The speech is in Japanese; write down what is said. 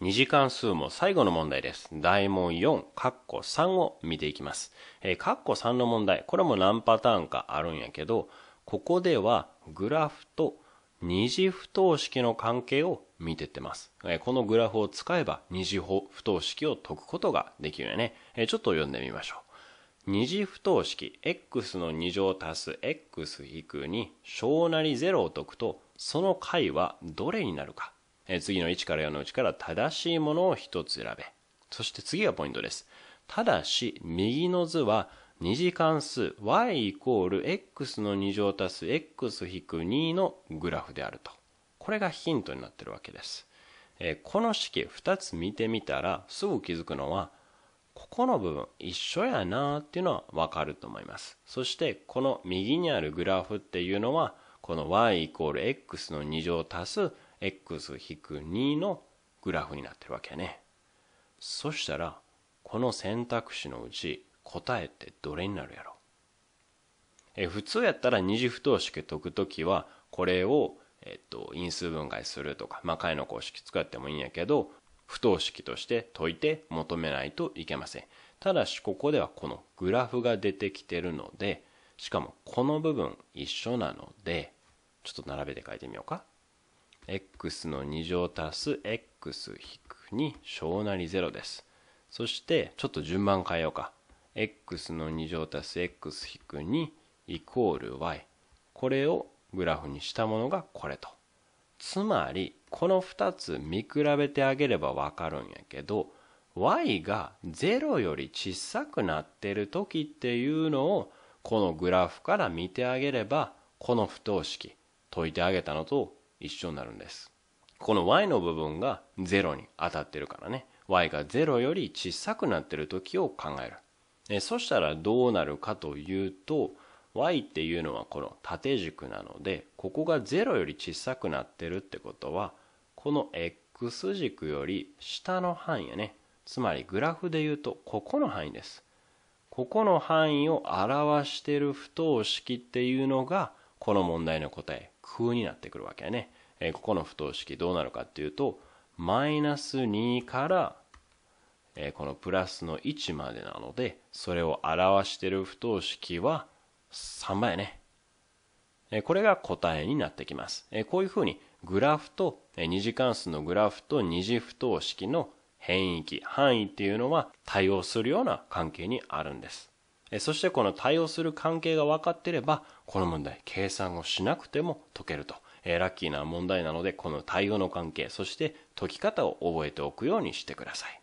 2次関数も最後の問題です。大問4、カッコ3を見ていきます。カッコ3の問題、これも何パターンかあるんやけど、ここではグラフと二次不等式の関係を見てってます。えー、このグラフを使えば二次不等式を解くことができるよね。えー、ちょっと読んでみましょう。二次不等式 x の2乗足す x 引くに小なり0を解くとその解はどれになるかえ次の1から4のうちから正しいものを1つ選べ。そして次がポイントです。ただし、右の図は2次関数 y イコール x の2乗足す x-2 のグラフであると。これがヒントになってるわけです。えこの式2つ見てみたらすぐ気づくのは、ここの部分一緒やなーっていうのはわかると思います。そしてこの右にあるグラフっていうのは、この y イコール x の2乗足す x-2 のグラフになってるわけやね。そしたら、この選択肢のうち答えってどれになるやろえ普通やったら二次不等式解くときは、これを、えっと、因数分解するとか、まあ、解の公式使ってもいいんやけど、不等式として解いて求めないといけません。ただし、ここではこのグラフが出てきてるので、しかもこの部分一緒なので、ちょっと並べて書いてみようか。x の2乗足す x 引く2小なり0です。そしてちょっと順番変えようか。x の2乗足す x 引く2イコール y。これをグラフにしたものがこれと。つまりこの2つ見比べてあげればわかるんやけど y が0より小さくなってる時っていうのをこのグラフから見てあげればこの不等式解いてあげたのと一緒になるんですこの y の部分が0に当たってるからね y が0より小さくなってる時を考えるえそしたらどうなるかというと y っていうのはこの縦軸なのでここが0より小さくなってるってことはこの x 軸より下の範囲やねつまりグラフで言うとここの範囲ですここの範囲を表してる不等式っていうのがこの問題の答え空になってくるわけやね。えー、ここの不等式どうなるかっていうと、マイナス2から、えー、このプラスの1までなので、それを表してる不等式は3倍やね。えー、これが答えになってきます。えー、こういうふうにグラフと、えー、二次関数のグラフと二次不等式の変域、範囲っていうのは対応するような関係にあるんです。そしてこの対応する関係が分かっていれば、この問題、計算をしなくても解けると。えラッキーな問題なので、この対応の関係、そして解き方を覚えておくようにしてください。